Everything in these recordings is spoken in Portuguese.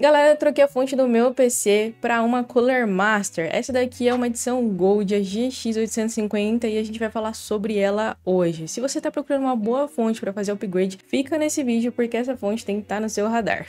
Galera, eu troquei a fonte do meu PC para uma Color Master. Essa daqui é uma edição Gold, a GX850, e a gente vai falar sobre ela hoje. Se você está procurando uma boa fonte para fazer upgrade, fica nesse vídeo porque essa fonte tem que estar tá no seu radar.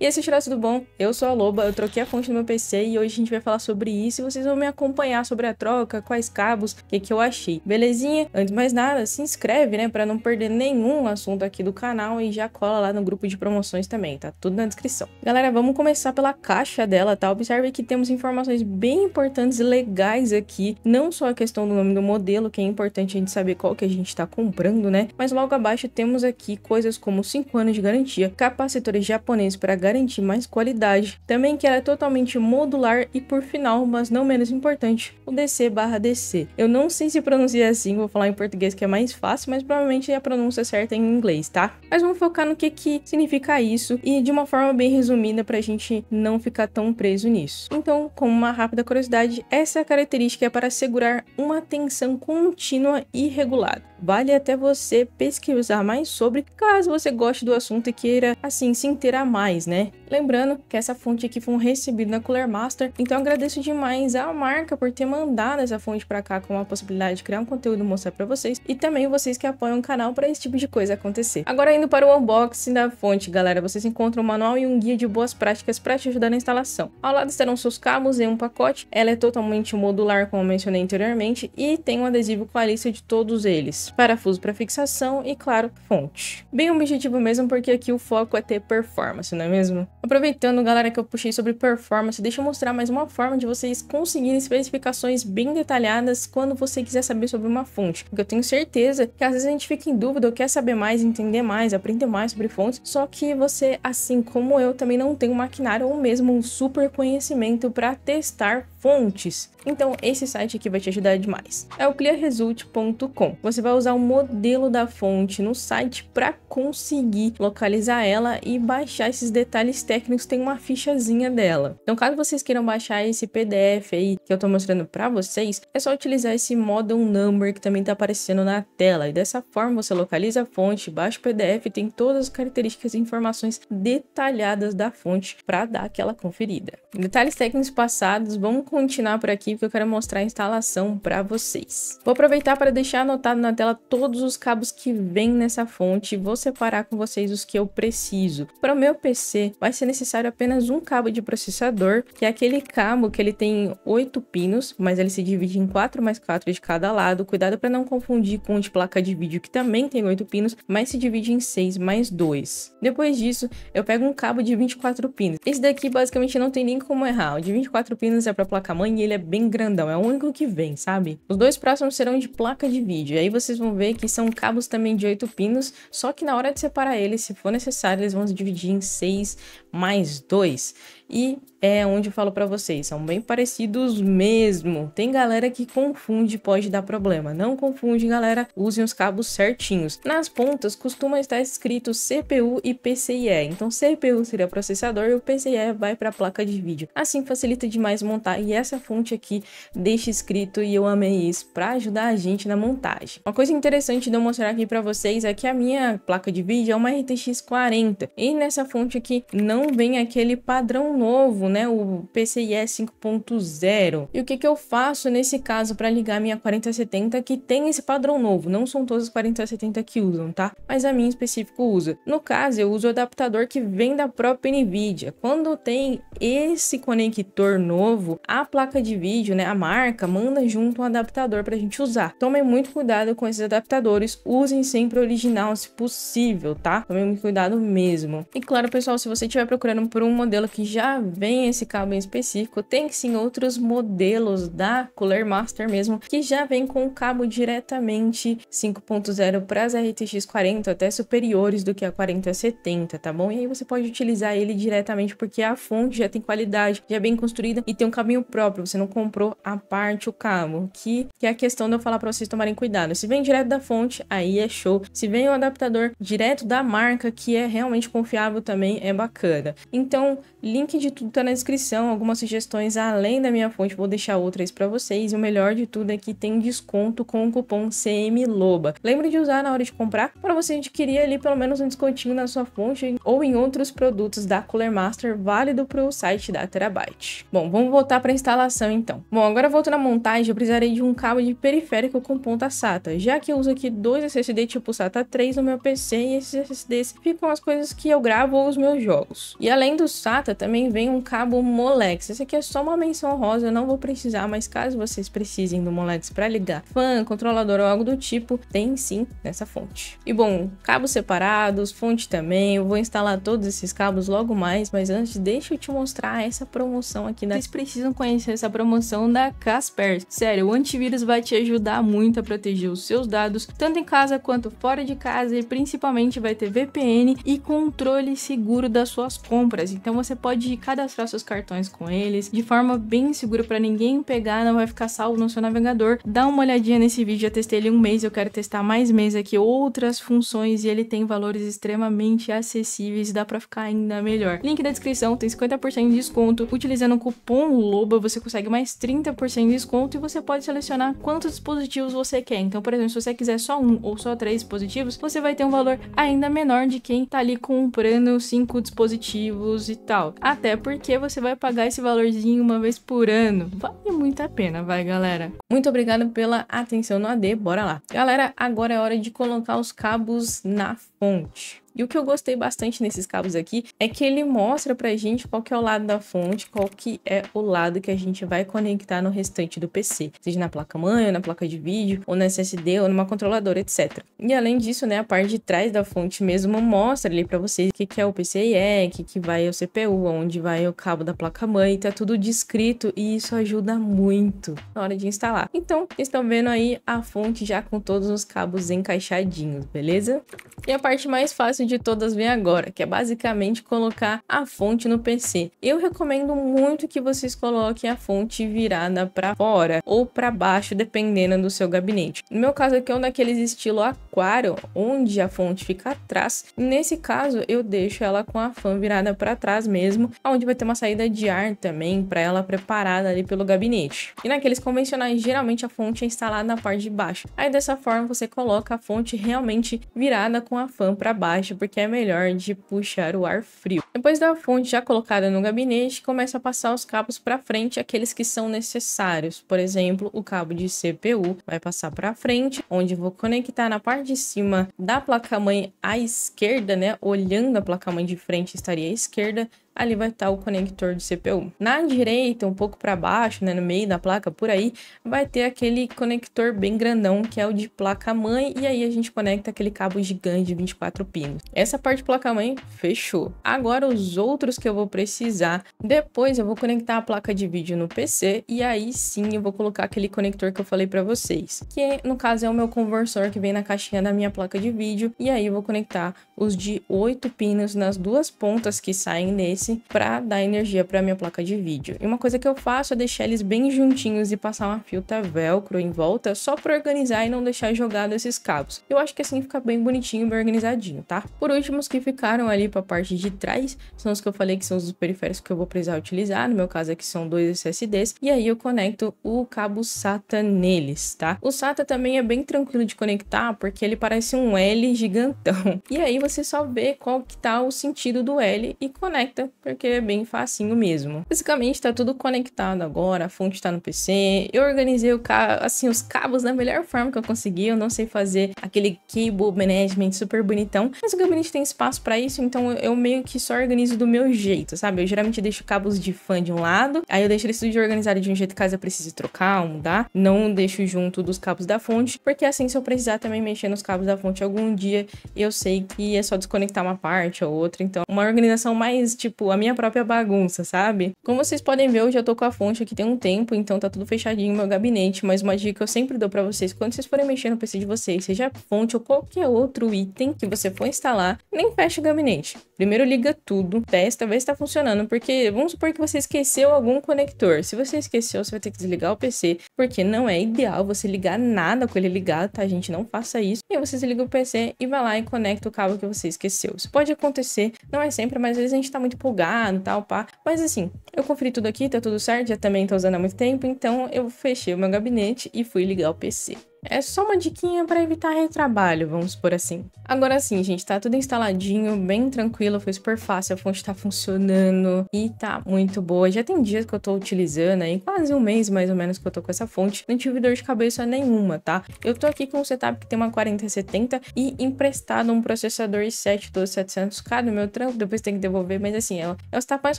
E esse é Tudo Bom? Eu sou a Loba, eu troquei a fonte do meu PC e hoje a gente vai falar sobre isso e vocês vão me acompanhar sobre a troca, quais cabos, o que, que eu achei. Belezinha? Antes de mais nada, se inscreve, né, pra não perder nenhum assunto aqui do canal e já cola lá no grupo de promoções também, tá tudo na descrição. Galera, vamos começar pela caixa dela, tá? Observe que temos informações bem importantes e legais aqui, não só a questão do nome do modelo, que é importante a gente saber qual que a gente tá comprando, né? Mas logo abaixo temos aqui coisas como 5 anos de garantia, capacitores japoneses para garantir mais qualidade. Também que ela é totalmente modular e por final, mas não menos importante, o DC barra DC. Eu não sei se pronuncia assim, vou falar em português que é mais fácil, mas provavelmente é a pronúncia certa é em inglês, tá? Mas vamos focar no que que significa isso e de uma forma bem resumida pra gente não ficar tão preso nisso. Então, como uma rápida curiosidade, essa característica é para assegurar uma tensão contínua e regulada vale até você pesquisar mais sobre, caso você goste do assunto e queira, assim, se inteirar mais, né? Lembrando que essa fonte aqui foi um recebido na Cooler Master, então agradeço demais à marca por ter mandado essa fonte para cá com a possibilidade de criar um conteúdo e mostrar para vocês, e também vocês que apoiam o canal para esse tipo de coisa acontecer. Agora indo para o unboxing da fonte, galera, vocês encontram um manual e um guia de boas práticas para te ajudar na instalação. Ao lado estarão seus cabos em um pacote, ela é totalmente modular, como mencionei anteriormente, e tem um adesivo com a lista de todos eles parafusos, parafuso para fixação e, claro, fonte. Bem objetivo mesmo, porque aqui o foco é ter performance, não é mesmo? Aproveitando, galera, que eu puxei sobre performance, deixa eu mostrar mais uma forma de vocês conseguirem especificações bem detalhadas quando você quiser saber sobre uma fonte, porque eu tenho certeza que às vezes a gente fica em dúvida ou quer saber mais, entender mais, aprender mais sobre fontes, só que você, assim como eu, também não tem um maquinário ou mesmo um super conhecimento para testar fontes. Então, esse site aqui vai te ajudar demais. É o clearresult.com. Você vai usar o modelo da fonte no site para conseguir localizar ela e baixar esses detalhes técnicos. Tem uma fichazinha dela. Então, caso vocês queiram baixar esse PDF aí que eu tô mostrando para vocês, é só utilizar esse model number que também tá aparecendo na tela. E dessa forma, você localiza a fonte, baixa o PDF e tem todas as características e informações detalhadas da fonte para dar aquela conferida. Detalhes técnicos passados Vamos continuar por aqui porque eu quero mostrar a instalação para vocês. Vou aproveitar para deixar anotado na tela todos os cabos que vem nessa fonte e vou separar com vocês os que eu preciso. Para o meu PC vai ser necessário apenas um cabo de processador, que é aquele cabo que ele tem oito pinos, mas ele se divide em quatro mais quatro de cada lado. Cuidado para não confundir com o de placa de vídeo que também tem oito pinos, mas se divide em seis mais dois. Depois disso, eu pego um cabo de 24 pinos. Esse daqui basicamente não tem nem como errar. O de 24 pinos é para placa-mãe e ele é bem grandão, é o único que vem, sabe? Os dois próximos serão de placa de vídeo, aí vocês vão ver que são cabos também de 8 pinos, só que na hora de separar eles, se for necessário, eles vão se dividir em 6 mais 2. E é onde eu falo para vocês, são bem parecidos mesmo. Tem galera que confunde, pode dar problema. Não confunde, galera, usem os cabos certinhos. Nas pontas costuma estar escrito CPU e PCIe. Então CPU seria processador e o PCIe vai para a placa de vídeo. Assim facilita demais montar e essa fonte aqui deixa escrito e eu amei isso para ajudar a gente na montagem. Uma coisa interessante de eu mostrar aqui para vocês é que a minha placa de vídeo é uma RTX 40 e nessa fonte aqui não vem aquele padrão novo, né, o PCIe 5.0. E o que, que eu faço nesse caso para ligar minha 4070 que tem esse padrão novo? Não são todas as 4070 que usam, tá? Mas a minha em específico usa. No caso, eu uso o adaptador que vem da própria NVIDIA. Quando tem esse conector novo, a placa de vídeo, né, a marca, manda junto um adaptador para a gente usar. Então, Tomem muito cuidado com esses adaptadores, usem sempre original se possível, tá? Tomem muito cuidado mesmo. E claro, pessoal, se você estiver procurando por um modelo que já vem esse cabo em específico. Tem sim outros modelos da Cooler Master mesmo que já vem com o cabo diretamente 5.0 para as RTX 40, até superiores do que a 4070, tá bom? E aí você pode utilizar ele diretamente porque a fonte já tem qualidade, já é bem construída e tem um caminho próprio. Você não comprou a parte o cabo, que, que é a questão de eu falar para vocês tomarem cuidado. Se vem direto da fonte, aí é show. Se vem o um adaptador direto da marca, que é realmente confiável também, é bacana. Então, link de tudo está na descrição, algumas sugestões além da minha fonte, vou deixar outras para vocês. E o melhor de tudo é que tem desconto com o cupom CMLOBA. Lembre de usar na hora de comprar para você adquirir ali pelo menos um descontinho na sua fonte ou em outros produtos da Cooler Master válido para o site da Terabyte. Bom, vamos voltar para a instalação então. Bom, agora voltando à montagem, eu precisarei de um cabo de periférico com ponta SATA, já que eu uso aqui dois SSD tipo SATA 3 no meu PC e esses SSDs ficam as coisas que eu gravo ou os meus jogos. E além do SATA, também vem um cabo Molex. Esse aqui é só uma menção rosa, eu não vou precisar, mas caso vocês precisem do Molex para ligar fã, controlador ou algo do tipo, tem sim nessa fonte. E bom, cabos separados, fonte também, eu vou instalar todos esses cabos logo mais, mas antes deixa eu te mostrar essa promoção aqui. Da... Vocês precisam conhecer essa promoção da Casper. Sério, o antivírus vai te ajudar muito a proteger os seus dados, tanto em casa quanto fora de casa e principalmente vai ter VPN e controle seguro das suas compras. Então você pode cadastrar seus cartões com eles de forma bem segura para ninguém pegar, não vai ficar salvo no seu navegador. Dá uma olhadinha nesse vídeo, já testei ele um mês, eu quero testar mais meses aqui outras funções e ele tem valores extremamente acessíveis, dá para ficar ainda melhor. Link na descrição, tem 50% de desconto. Utilizando o cupom LOBA, você consegue mais 30% de desconto e você pode selecionar quantos dispositivos você quer. Então, por exemplo, se você quiser só um ou só três dispositivos, você vai ter um valor ainda menor de quem tá ali comprando cinco dispositivos e tal. Até porque você vai pagar esse valorzinho uma vez por ano. Vale muito a pena, vai, galera. Muito obrigada pela atenção no AD, bora lá. Galera, agora é hora de colocar os cabos na fonte. E o que eu gostei bastante nesses cabos aqui é que ele mostra pra gente qual que é o lado da fonte, qual que é o lado que a gente vai conectar no restante do PC, seja na placa-mãe, na placa de vídeo, ou na SSD, ou numa controladora, etc. E além disso, né, a parte de trás da fonte mesmo mostra ali para vocês o que, que é o PCIe, o que, que vai o CPU, onde vai o cabo da placa-mãe, tá tudo descrito e isso ajuda muito na hora de instalar. Então, vocês estão vendo aí a fonte já com todos os cabos encaixadinhos, beleza? E a parte mais fácil de todas vem agora, que é basicamente colocar a fonte no PC. Eu recomendo muito que vocês coloquem a fonte virada para fora ou para baixo, dependendo do seu gabinete. No meu caso aqui é um daqueles estilo aquário, onde a fonte fica atrás. Nesse caso, eu deixo ela com a fan virada para trás mesmo, onde vai ter uma saída de ar também para ela preparada ali pelo gabinete. E naqueles convencionais, geralmente a fonte é instalada na parte de baixo. Aí dessa forma você coloca a fonte realmente virada com a fan para baixo porque é melhor de puxar o ar frio. Depois da fonte já colocada no gabinete, começa a passar os cabos para frente, aqueles que são necessários. Por exemplo, o cabo de CPU vai passar para frente, onde vou conectar na parte de cima da placa-mãe à esquerda, né? Olhando a placa-mãe de frente estaria à esquerda, ali vai estar tá o conector de CPU. Na direita, um pouco para baixo, né, no meio da placa, por aí, vai ter aquele conector bem grandão, que é o de placa-mãe, e aí a gente conecta aquele cabo gigante de 24 pinos. Essa parte placa-mãe, fechou. Agora os outros que eu vou precisar, depois eu vou conectar a placa de vídeo no PC, e aí sim eu vou colocar aquele conector que eu falei para vocês, que no caso é o meu conversor que vem na caixinha da minha placa de vídeo, e aí eu vou conectar os de 8 pinos nas duas pontas que saem nesse face para dar energia para minha placa de vídeo. E uma coisa que eu faço é deixar eles bem juntinhos e passar uma fita velcro em volta só para organizar e não deixar jogado esses cabos. Eu acho que assim fica bem bonitinho e bem organizadinho, tá? Por último, os que ficaram ali para a parte de trás são os que eu falei que são os periféricos que eu vou precisar utilizar, no meu caso aqui são dois SSDs, e aí eu conecto o cabo SATA neles, tá? O SATA também é bem tranquilo de conectar, porque ele parece um L gigantão. E aí você só vê qual que tá o sentido do L e conecta porque é bem facinho mesmo. Basicamente tá tudo conectado agora, a fonte tá no PC, eu organizei o assim, os cabos da melhor forma que eu consegui, eu não sei fazer aquele cable management super bonitão, mas o gabinete tem espaço para isso, então eu meio que só organizo do meu jeito, sabe? Eu geralmente deixo cabos de fã de um lado, aí eu deixo eles tudo organizado de um jeito caso eu precise trocar ou mudar, não deixo junto dos cabos da fonte, porque assim se eu precisar também mexer nos cabos da fonte algum dia, eu sei que é só desconectar uma parte ou outra, então uma organização mais tipo tipo, a minha própria bagunça, sabe? Como vocês podem ver, eu já tô com a fonte aqui tem um tempo, então tá tudo fechadinho no meu gabinete, mas uma dica que eu sempre dou pra vocês, quando vocês forem mexer no PC de vocês, seja fonte ou qualquer outro item que você for instalar, nem feche o gabinete. Primeiro liga tudo, testa, vê se tá funcionando, porque vamos supor que você esqueceu algum conector. Se você esqueceu, você vai ter que desligar o PC, porque não é ideal você ligar nada com ele ligado, tá, gente? Não faça isso. E aí você desliga o PC e vai lá e conecta o cabo que você esqueceu. Isso pode acontecer, não é sempre, mas às vezes a gente tá muito empolgado e tal, pá. Mas assim, eu conferi tudo aqui, tá tudo certo, já também tô usando há muito tempo, então eu fechei o meu gabinete e fui ligar o PC. É só uma diquinha para evitar retrabalho, vamos por assim. Agora sim, gente, tá tudo instaladinho, bem tranquilo, foi super fácil, a fonte tá funcionando e tá muito boa. Já tem dias que eu tô utilizando aí, quase um mês mais ou menos que eu tô com essa fonte, não tive dor de cabeça nenhuma, tá? Eu tô aqui com um setup que tem uma 4070 e emprestado um processador i7 12700K no meu trampo, depois tem que devolver, mas assim, é, é o setup mais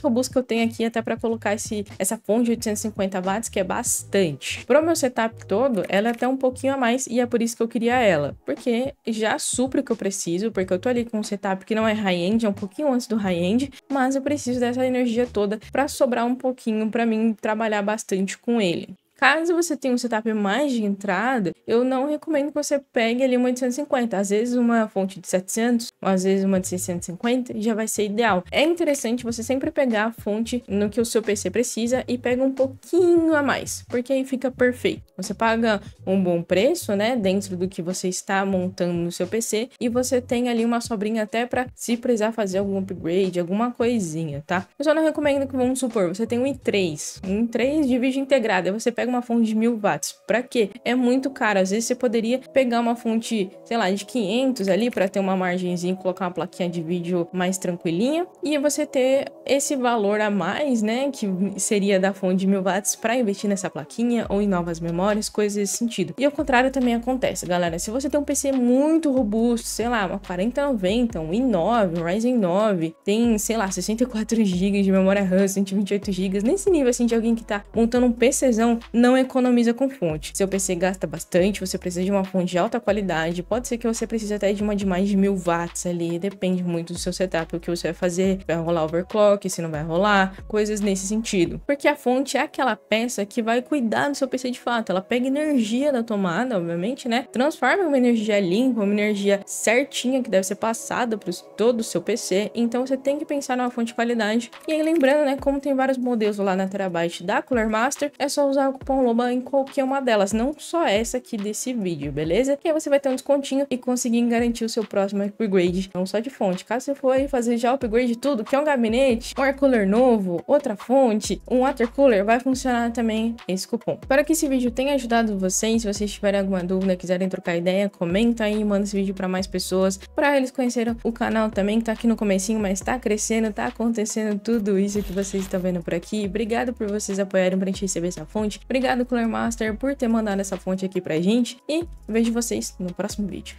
robusto que eu tenho aqui até para colocar esse, essa fonte de 850 watts, que é bastante. Pro meu setup todo, ela é até um pouquinho pouquinho a mais e é por isso que eu queria ela. Porque já supre o que eu preciso, porque eu tô ali com um setup que não é high-end, é um pouquinho antes do high-end, mas eu preciso dessa energia toda para sobrar um pouquinho para mim trabalhar bastante com ele. Caso você tenha um setup mais de entrada, eu não recomendo que você pegue ali uma 150. Às vezes uma fonte de 700, ou às vezes uma de 650 já vai ser ideal. É interessante você sempre pegar a fonte no que o seu PC precisa e pega um pouquinho a mais, porque aí fica perfeito. Você paga um bom preço, né, dentro do que você está montando no seu PC e você tem ali uma sobrinha até para se precisar fazer algum upgrade, alguma coisinha, tá? Eu só não recomendo que vamos supor, você tem um i3, um i3 de vídeo integrado, aí você pega uma fonte de 1000 watts. Para quê? É muito caro. Às vezes você poderia pegar uma fonte, sei lá, de 500 ali para ter uma margenzinha, colocar uma plaquinha de vídeo mais tranquilinha e você ter esse valor a mais, né, que seria da fonte de 1000 watts para investir nessa plaquinha ou em novas memórias, coisas nesse sentido. E ao contrário também acontece, galera. Se você tem um PC muito robusto, sei lá, uma 4090, um i9, um Ryzen 9, tem, sei lá, 64 GB de memória RAM, 128 GB, nesse nível assim de alguém que tá montando um PCzão não economiza com fonte. Seu PC gasta bastante, você precisa de uma fonte de alta qualidade, pode ser que você precise até de uma de mais de mil watts ali, depende muito do seu setup, o que você vai fazer, vai rolar overclock, se não vai rolar, coisas nesse sentido. Porque a fonte é aquela peça que vai cuidar do seu PC de fato, ela pega energia da tomada, obviamente, né? Transforma uma energia limpa, uma energia certinha que deve ser passada para todo o seu PC, então você tem que pensar numa fonte de qualidade. E aí lembrando, né, como tem vários modelos lá na Terabyte da Cooler Master, é só usar o Pomloba em qualquer uma delas, não só essa aqui desse vídeo, beleza? Que aí você vai ter um descontinho e conseguir garantir o seu próximo upgrade, não só de fonte. Caso você for fazer já o upgrade tudo, que é um gabinete, um air cooler novo, outra fonte, um water cooler, vai funcionar também esse cupom. Espero que esse vídeo tenha ajudado vocês. Se vocês tiverem alguma dúvida, quiserem trocar ideia, comenta aí, manda esse vídeo para mais pessoas, para eles conhecerem o canal também, que tá aqui no comecinho, mas tá crescendo, tá acontecendo tudo isso que vocês estão vendo por aqui. Obrigado por vocês apoiarem pra gente receber essa fonte. Obrigado, Master, por ter mandado essa fonte aqui pra gente e vejo vocês no próximo vídeo.